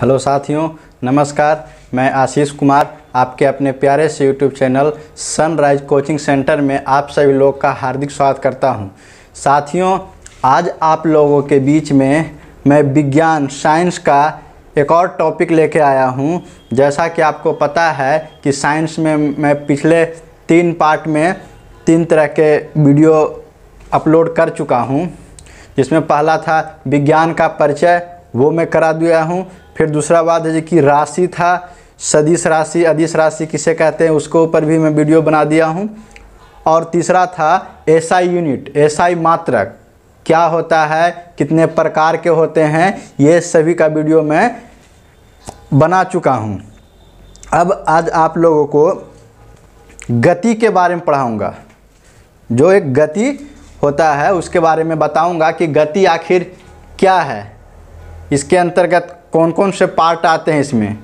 Hello साथियों नमस्कार मैं आशीष कुमार आपके अपने प्यारे से YouTube channel sunrise coaching centre में आप सभी लोग का हार्दिक स्वागत करता हूं। साथियों आज आप लोगों के बीच में मैं विज्ञान साइंस का एक और टॉपिक लेके आया हूं। जैसा कि आपको पता है कि साइंस में मैं पिछले तीन पार्ट में तीन तरह के वीडियो अपलोड कर चुका हूँ जिसमें पहला था विज्ञान का परिचय वो मैं करा दिया हूँ फिर दूसरा बात है जो कि राशि था सदिश राशि अधिश राशि किसे कहते हैं उसके ऊपर भी मैं वीडियो बना दिया हूँ और तीसरा था एसआई यूनिट एसआई मात्रक क्या होता है कितने प्रकार के होते हैं ये सभी का वीडियो मैं बना चुका हूँ अब आज आप लोगों को गति के बारे में पढ़ाऊँगा जो एक गति होता है उसके बारे में बताऊँगा कि गति आखिर क्या है इसके अंतर्गत कौन कौन से पार्ट आते हैं इसमें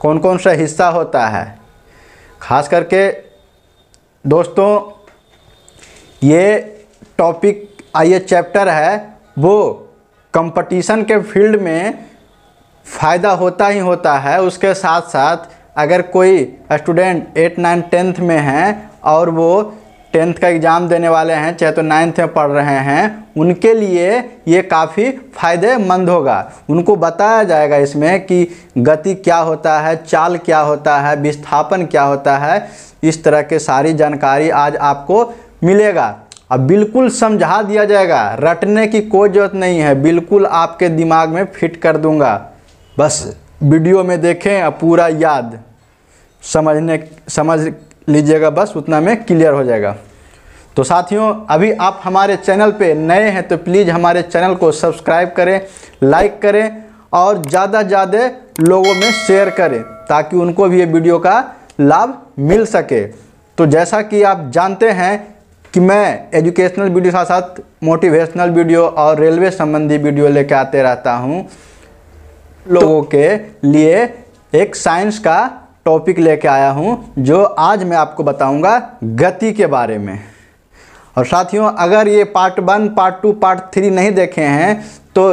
कौन कौन सा हिस्सा होता है खास करके दोस्तों ये टॉपिक ये चैप्टर है वो कंपटीशन के फील्ड में फ़ायदा होता ही होता है उसके साथ साथ अगर कोई स्टूडेंट एट नाइन टेंथ में हैं और वो टेंथ का एग्ज़ाम देने वाले हैं चाहे तो नाइन्थ में पढ़ रहे हैं उनके लिए ये काफ़ी फ़ायदेमंद होगा उनको बताया जाएगा इसमें कि गति क्या होता है चाल क्या होता है विस्थापन क्या होता है इस तरह के सारी जानकारी आज आपको मिलेगा अब बिल्कुल समझा दिया जाएगा रटने की कोई ज़रूरत नहीं है बिल्कुल आपके दिमाग में फिट कर दूंगा बस वीडियो में देखें पूरा याद समझने समझ लीजिएगा बस उतना में क्लियर हो जाएगा तो साथियों अभी आप हमारे चैनल पे नए हैं तो प्लीज़ हमारे चैनल को सब्सक्राइब करें लाइक करें और ज़्यादा ज़्यादा लोगों में शेयर करें ताकि उनको भी ये वीडियो का लाभ मिल सके तो जैसा कि आप जानते हैं कि मैं एजुकेशनल वीडियो साथ साथ मोटिवेशनल वीडियो और रेलवे संबंधी वीडियो लेके आते रहता हूँ लोगों के लिए एक साइंस का टॉपिक लेके आया हूँ जो आज मैं आपको बताऊँगा गति के बारे में और साथियों अगर ये part one part two part three नहीं देखे हैं तो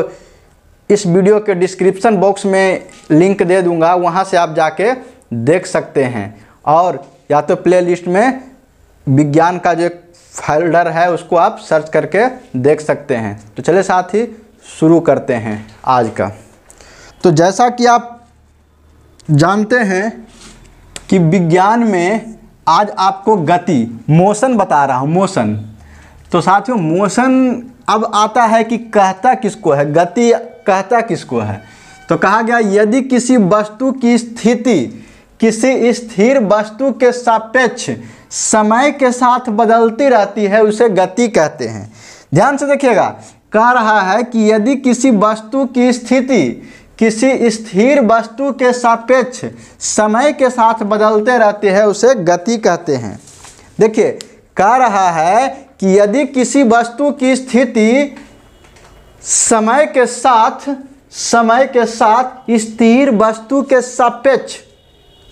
इस वीडियो के डिस्क्रिप्शन बॉक्स में लिंक दे दूँगा वहाँ से आप जाके देख सकते हैं और या तो प्लेलिस्ट में विज्ञान का जो फोल्डर है उसको आप सर्च करके देख सकते हैं तो चले साथ ही शुरू करते हैं आज का तो जैसा कि आप जानते हैं कि विज्ञान में आज आपको गति मोशन बता रहा हूँ मोशन तो साथियों मोशन अब आता है कि कहता किसको है गति कहता किसको है तो कहा गया यदि किसी वस्तु की स्थिति किसी स्थिर वस्तु के सापेक्ष समय के साथ बदलती रहती है उसे गति कहते हैं ध्यान से देखिएगा कह रहा है कि यदि किसी वस्तु की स्थिति किसी स्थिर वस्तु के सापेक्ष समय के साथ बदलते रहते हैं उसे गति कहते हैं देखिए कह रहा है कि यदि किसी वस्तु की स्थिति समय के साथ समय के साथ स्थिर वस्तु के सापेक्ष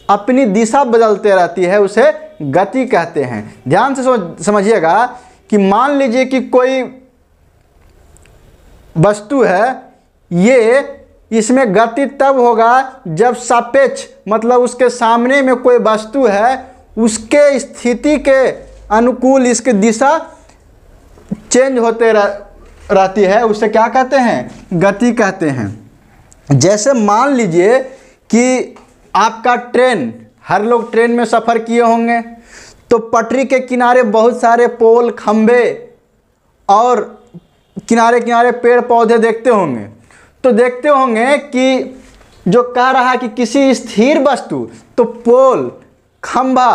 अपनी दिशा बदलते रहती है उसे गति कहते हैं ध्यान से समझिएगा कि मान लीजिए कि कोई वस्तु है ये इसमें गति तब होगा जब सापेक्ष मतलब उसके सामने में कोई वस्तु है उसके स्थिति के अनुकूल इसकी दिशा चेंज होते रह, रहती है उसे क्या कहते हैं गति कहते हैं जैसे मान लीजिए कि आपका ट्रेन हर लोग ट्रेन में सफ़र किए होंगे तो पटरी के किनारे बहुत सारे पोल खंभे और किनारे किनारे पेड़ पौधे देखते होंगे तो देखते होंगे कि जो कह रहा है कि किसी स्थिर वस्तु तो पोल खंभा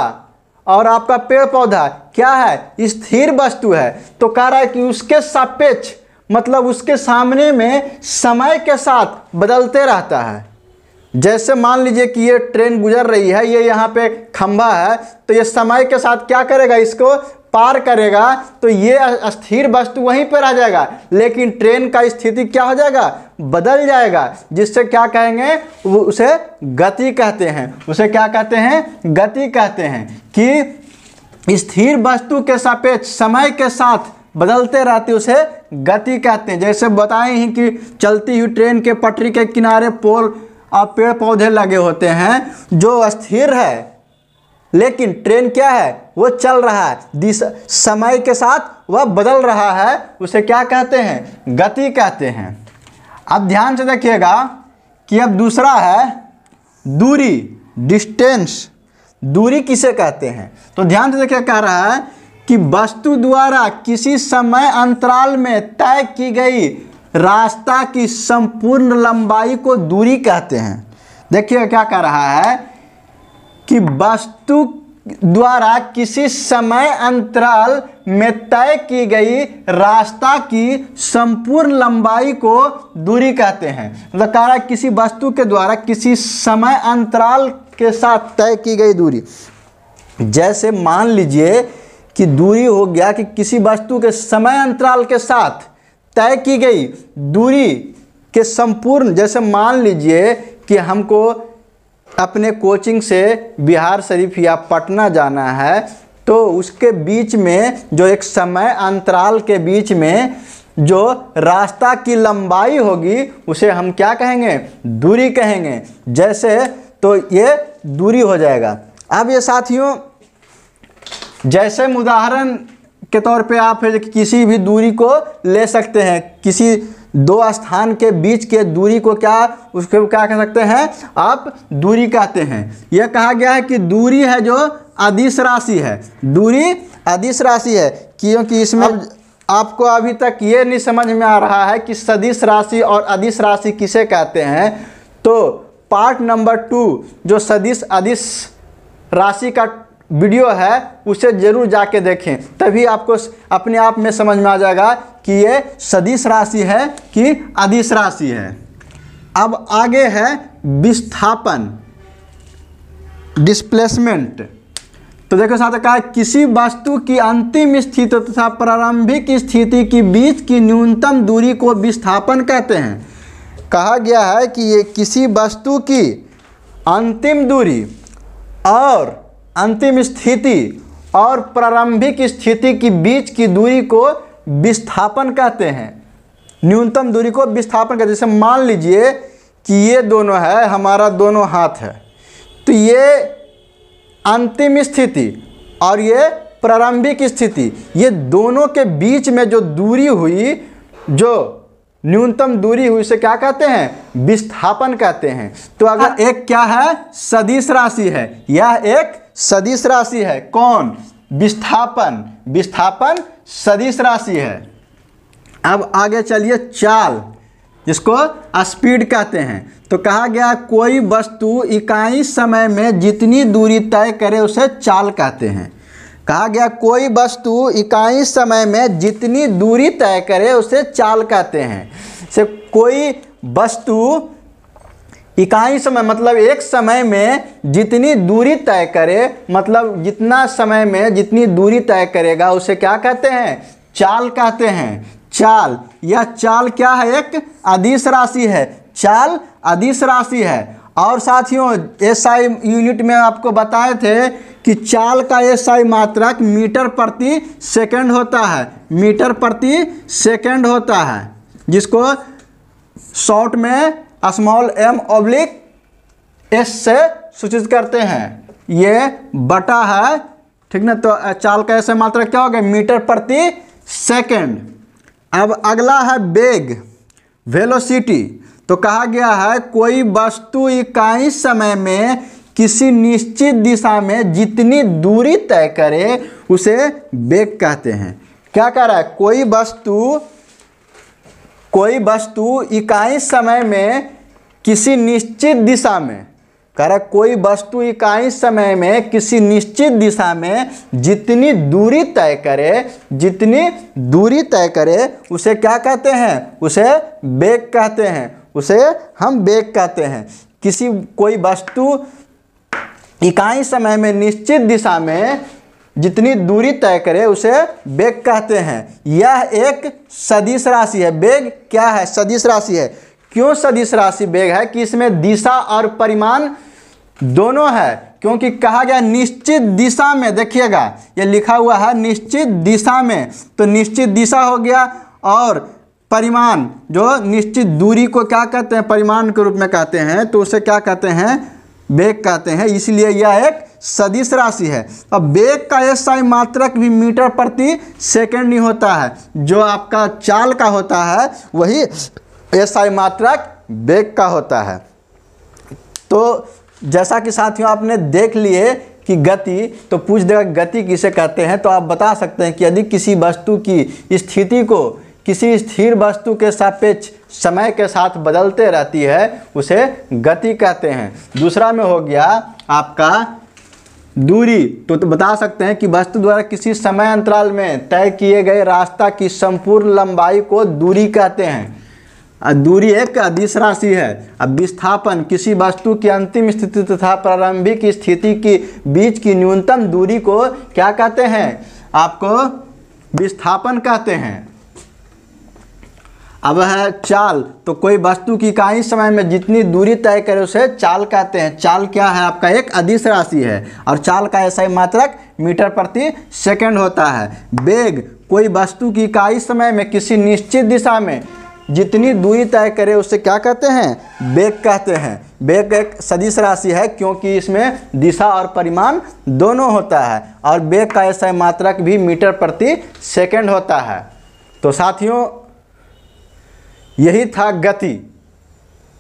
और आपका पेड़ पौधा क्या है स्थिर वस्तु है तो कह रहा है कि उसके सापेक्ष मतलब उसके सामने में समय के साथ बदलते रहता है जैसे मान लीजिए कि ये ट्रेन गुजर रही है ये यहाँ पे खंभा है तो ये समय के साथ क्या करेगा इसको पार करेगा तो ये स्थिर वस्तु वहीं पर आ जाएगा लेकिन ट्रेन का स्थिति क्या हो जाएगा बदल जाएगा जिससे क्या कहेंगे वो उसे गति कहते हैं उसे क्या कहते हैं गति कहते हैं कि स्थिर वस्तु के सापेक्ष समय के साथ बदलते रहते उसे गति कहते हैं जैसे बताए ही कि चलती हुई ट्रेन के पटरी के किनारे पोल और पेड़ पौधे लगे होते हैं जो स्थिर है लेकिन ट्रेन क्या है वो चल रहा है दिस समय के साथ वह बदल रहा है उसे क्या कहते हैं गति कहते हैं अब ध्यान से देखिएगा कि अब दूसरा है दूरी डिस्टेंस दूरी किसे कहते हैं तो ध्यान से देखिए कह रहा है कि वस्तु द्वारा किसी समय अंतराल में तय की गई रास्ता की संपूर्ण लंबाई को दूरी कहते हैं देखिए क्या कह रहा है कि वस्तु द्वारा किसी समय अंतराल में तय की गई रास्ता की संपूर्ण लंबाई को दूरी कहते हैं मतलब कह रहा है किसी वस्तु के द्वारा किसी समय अंतराल के साथ तय की गई दूरी जैसे मान लीजिए कि दूरी हो गया कि किसी वस्तु के समय अंतराल के साथ तय की गई दूरी के संपूर्ण जैसे मान लीजिए कि हमको अपने कोचिंग से बिहार शरीफ या पटना जाना है तो उसके बीच में जो एक समय अंतराल के बीच में जो रास्ता की लंबाई होगी उसे हम क्या कहेंगे दूरी कहेंगे जैसे तो ये दूरी हो जाएगा अब ये साथियों जैसे उदाहरण के तौर पे आप किसी भी दूरी को ले सकते हैं किसी दो स्थान के बीच के दूरी को क्या उसको क्या कह सकते हैं आप दूरी कहते हैं यह कहा गया है कि दूरी है जो अधिस राशि है दूरी अधिस राशि है क्योंकि इसमें आपको अभी तक ये नहीं समझ में आ रहा है कि सदिश राशि और अधिस राशि किसे कहते हैं तो पार्ट नंबर टू जो सदिश अधिस राशि का वीडियो है उसे ज़रूर जाके देखें तभी आपको अपने आप में समझ में आ जाएगा कि ये सदिश राशि है कि अदिश राशि है अब आगे है विस्थापन डिस्प्लेसमेंट तो देखो साथ कहा किसी वस्तु की अंतिम स्थिति तथा प्रारंभिक स्थिति के बीच की न्यूनतम दूरी को विस्थापन कहते हैं कहा गया है कि ये किसी वस्तु की अंतिम दूरी और अंतिम स्थिति और प्रारंभिक स्थिति के बीच की दूरी को विस्थापन कहते हैं न्यूनतम दूरी को विस्थापन कहते हैं जैसे मान लीजिए कि ये दोनों है हमारा दोनों हाथ है तो ये अंतिम स्थिति और ये प्रारंभिक स्थिति ये दोनों के बीच में जो दूरी हुई जो न्यूनतम दूरी हुई उसे क्या कहते हैं विस्थापन कहते हैं तो अगर हाँ। एक क्या है सदिश राशि है यह एक सदिश राशि है कौन विस्थापन विस्थापन सदिश राशि है अब आगे चलिए चाल जिसको स्पीड कहते हैं तो कहा गया कोई वस्तु इकाई समय में जितनी दूरी तय करे उसे चाल कहते हैं कहा गया कोई वस्तु इकाई समय में जितनी दूरी तय करे उसे चाल कहते हैं से कोई वस्तु इकाई समय मतलब एक समय में जितनी दूरी तय करे मतलब जितना समय में जितनी दूरी तय करेगा उसे क्या कहते हैं चाल कहते हैं चाल यह चाल क्या है एक अधिस राशि है चाल अधिस राशि है और साथियों एस आई यूनिट में आपको बताए थे कि चाल का एस आई मात्रक मीटर प्रति सेकंड होता है मीटर प्रति सेकंड होता है जिसको शॉर्ट में स्मॉल एम ऑब्लिक एस से सूचित करते हैं ये बटा है ठीक ना तो चाल का ऐसे मात्रा क्या हो गया मीटर प्रति सेकंड अब अगला है बेग वेलोसिटी तो कहा गया है कोई वस्तु इकाई समय में किसी निश्चित दिशा में जितनी दूरी तय करे उसे बेग कहते हैं क्या कह रहा है कोई वस्तु कोई वस्तु इकाई समय में किसी निश्चित दिशा में कह रहा कोई वस्तु इकाई समय में किसी निश्चित दिशा में जितनी दूरी तय करे जितनी दूरी तय करे उसे क्या कहते हैं उसे बेग कहते हैं उसे हम बेग कहते हैं किसी कोई वस्तु इकाई समय में निश्चित दिशा में जितनी दूरी तय करे उसे बेग कहते हैं यह एक सदिश राशि है बेग क्या है सदिश राशि है क्यों सदिश राशि वेग है कि इसमें दिशा और परिमाण दोनों है क्योंकि कहा गया निश्चित दिशा में देखिएगा ये लिखा हुआ है निश्चित दिशा में तो निश्चित दिशा हो गया और परिमाण जो निश्चित दूरी को क्या कहते हैं परिमाण के रूप में कहते हैं तो उसे क्या कहते हैं बेग कहते हैं इसलिए यह एक सदिश राशि है अब बेग का एसआई मात्रक भी मीटर प्रति सेकेंड नहीं होता है जो आपका चाल का होता है वही एसआई मात्रक बेग का होता है तो जैसा कि साथियों आपने देख लिए कि गति तो पूछ देगा गति किसे कहते हैं तो आप बता सकते हैं कि यदि किसी वस्तु की स्थिति को किसी स्थिर वस्तु के सापेक्ष समय के साथ बदलते रहती है उसे गति कहते हैं दूसरा में हो गया आपका दूरी तो, तो बता सकते हैं कि वस्तु द्वारा किसी समय अंतराल में तय किए गए रास्ता की संपूर्ण लंबाई को दूरी कहते हैं दूरी एक अधिस राशि है अब विस्थापन किसी वस्तु की अंतिम स्थिति तथा प्रारंभिक स्थिति के बीच की न्यूनतम दूरी को क्या कहते हैं आपको विस्थापन कहते हैं अब है चाल तो कोई वस्तु की इकाई समय में जितनी दूरी तय करे उसे चाल कहते हैं चाल क्या है आपका एक अधिस राशि है और चाल का ऐसा ही मात्रक मीटर प्रति सेकंड होता है बेग कोई वस्तु की इकाई समय में किसी निश्चित दिशा में जितनी दूरी तय करे उससे क्या कहते हैं बेग कहते हैं बेग एक सदिश राशि है क्योंकि इसमें दिशा और परिमाण दोनों होता है और बेग का ऐसा मात्रक भी मीटर प्रति सेकंड होता है तो साथियों यही था गति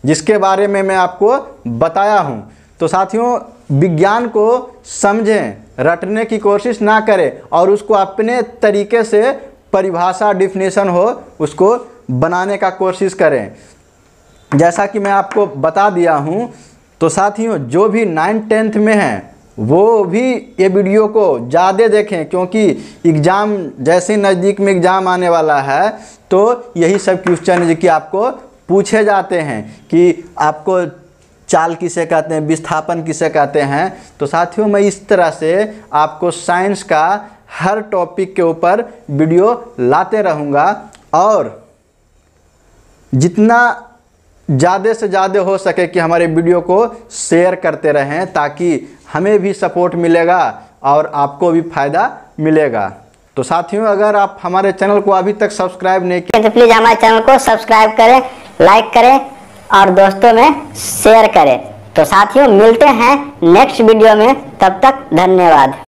जिसके बारे में मैं आपको बताया हूँ तो साथियों विज्ञान को समझें रटने की कोशिश ना करें और उसको अपने तरीके से परिभाषा डिफिनेशन हो उसको बनाने का कोशिश करें जैसा कि मैं आपको बता दिया हूँ तो साथियों जो भी नाइन टेंथ में हैं वो भी ये वीडियो को ज़्यादा देखें क्योंकि एग्ज़ाम जैसे नज़दीक में एग्ज़ाम आने वाला है तो यही सब क्वेश्चन है जो कि आपको पूछे जाते हैं कि आपको चाल किसे कहते हैं विस्थापन किसे कहते हैं तो साथियों मैं इस तरह से आपको साइंस का हर टॉपिक के ऊपर वीडियो लाते रहूँगा और जितना ज़्यादा से ज़्यादा हो सके कि हमारे वीडियो को शेयर करते रहें ताकि हमें भी सपोर्ट मिलेगा और आपको भी फ़ायदा मिलेगा तो साथियों अगर आप हमारे चैनल को अभी तक सब्सक्राइब नहीं किया तो प्लीज़ हमारे चैनल को सब्सक्राइब करें लाइक करें और दोस्तों में शेयर करें तो साथियों मिलते हैं नेक्स्ट वीडियो में तब तक धन्यवाद